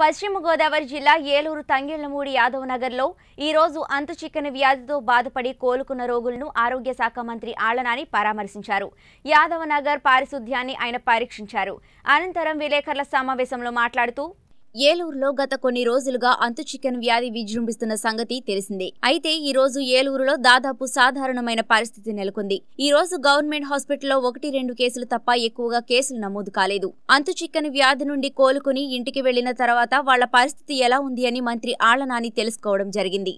పశ్చిమ గోదావరి జిల్లా ఏలూరు తంగిళ్లమూడి యాదవ్ నగర్లో ఈరోజు చిక్కని వ్యాధితో బాధపడి కోలుకున్న రోగులను ఆరోగ్య శాఖ మంత్రి ఆళ్లనాని పరామర్శించారు యాదవ్ నగర్ పారిశుద్ధ్యాన్ని ఆయన పరీక్షించారు అనంతరం విలేకరుల సమావేశంలో మాట్లాడుతూ ఏలూరులో గత కొన్ని రోజులుగా అంతు చికెన్ వ్యాధి విజృంభిస్తున్న సంగతి తెలిసిందే అయితే ఈ రోజు ఏలూరులో దాదాపు సాధారణమైన పరిస్థితి నెలకొంది ఈ రోజు గవర్నమెంట్ హాస్పిటల్లో ఒకటి రెండు కేసులు తప్ప ఎక్కువగా కేసులు నమోదు కాలేదు అంతు చికెన్ వ్యాధి నుండి కోలుకుని ఇంటికి వెళ్లిన తర్వాత వాళ్ల పరిస్థితి ఎలా ఉంది అని మంత్రి ఆళ్లనాని తెలుసుకోవడం జరిగింది